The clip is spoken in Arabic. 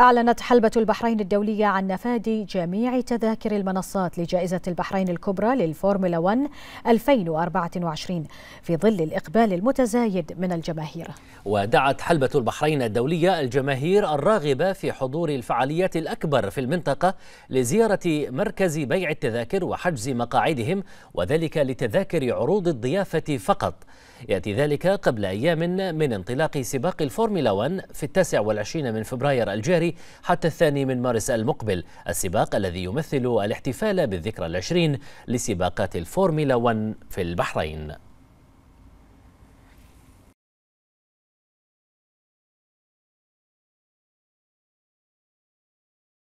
أعلنت حلبة البحرين الدولية عن نفاد جميع تذاكر المنصات لجائزة البحرين الكبرى للفورمولا 1 2024 في ظل الإقبال المتزايد من الجماهير ودعت حلبة البحرين الدولية الجماهير الراغبة في حضور الفعاليات الأكبر في المنطقة لزيارة مركز بيع التذاكر وحجز مقاعدهم وذلك لتذاكر عروض الضيافة فقط يأتي ذلك قبل أيام من انطلاق سباق الفورمولا 1 في التاسع والعشرين من فبراير الجاري الشهري حتى الثاني من مارس المقبل السباق الذي يمثل الاحتفال بالذكرى العشرين لسباقات الفورميلا 1 في البحرين